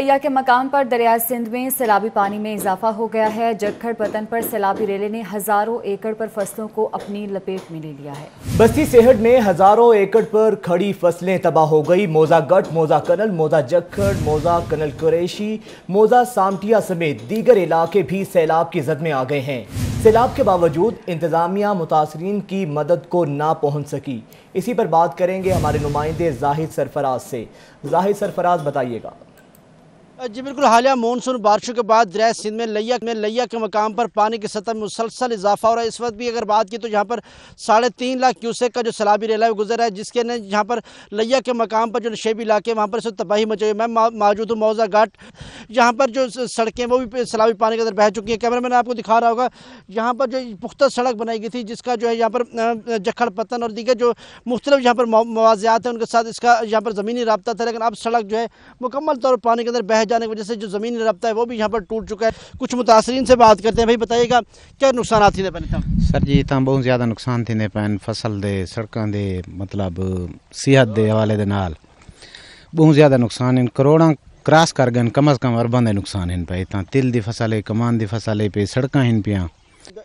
तैया के मकाम पर दरिया सिंध में सैलाबी पानी में इजाफा हो गया है जखड़ पतन पर सैलाबी रेले ने हजारों एकड़ पर फसलों को अपनी लपेट में ले लिया है बस्ती सेहट में हजारों एकड़ पर खड़ी फसलें तबाह हो गई मोजा गट मोजा कनल मोजा जखड़ मोजा कनल कुरेशी मोजा सामटिया समेत दीगर इलाके भी सैलाब की जद में आ गए हैं सैलाब के बावजूद इंतज़ामिया मुतासरीन की मदद को ना पहुंच सकी इसी पर बात करेंगे हमारे नुमाइंदे जाहिद सरफराज से जाहिद सरफराज बताइएगा जी बिल्कुल हालिया मानसून बारिशों के बाद दरिया सिंध में लैया में लैया के मकाम पर पानी की सतह में मुसलसल इजाफा हो रहा है इस वक्त भी अगर बात की तो यहाँ पर साढ़े तीन लाख क्यूसेक का जो सलाबी रेला है गुजर है जिसके ने यहाँ पर लैया के मकाम पर जो नशेबी इलाके वहाँ पर इस तबाही मचाई हुई मैं मौजूद हूँ मौजा घाट यहाँ पर जो सड़कें वो भी सलाबी पानी के अंदर बह चुकी हैं कैमरा मैन आपको दिखा रहा होगा यहाँ पर जो पुख्ता सड़क बनाई गई थी जिसका जो है यहाँ पर जखड़ पतन और दीगर जो मुख्तलिफ यहाँ पर मवाजियात हैं उनके साथ इसका यहाँ पर ज़मीनी रबता था लेकिन अब सड़क जो है मुकम्मल तौर पर पानी के अंदर बह जाने की वजह से जो ज़मीन रबता है वो भी यहाँ पर टूट चुका है कुछ मुतासरी से बात करते हैं भाई बताइएगा क्या नुकसान थी पहले सर जी तो बहुत ज़्यादा नुकसान थे पैन फसल दे सड़कों दे मतलब सेहत के हवाले के नाल बहुत ज़्यादा नुकसान इन करोड़ों क्रॉस कर गए कम अज़ कम अरबा के नुकसान हैं पे इतना तिल की फसल है कमान की फसल है पे सड़क हैं पियाँ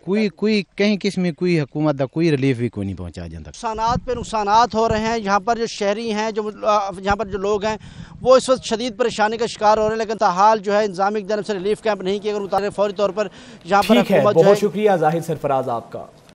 कोई कोई कहीं किस में कोई हुकूमत का कोई रिलीफ भी कोई नहीं पहुँचा जाता नुकसान पे नुकसान हो रहे हैं यहाँ पर जो शहरी हैं जो यहाँ पर जो लोग हैं वो इस वक्त शदीद परेशानी का शिकार हो रहे हैं लेकिन हाल जो है इंजाम की जानब से रिलीफ कैंप नहीं किया अगर उतारे फौरी तौर पर यहाँ पर बहुत शुक्रिया जाहिर सरफराज आपका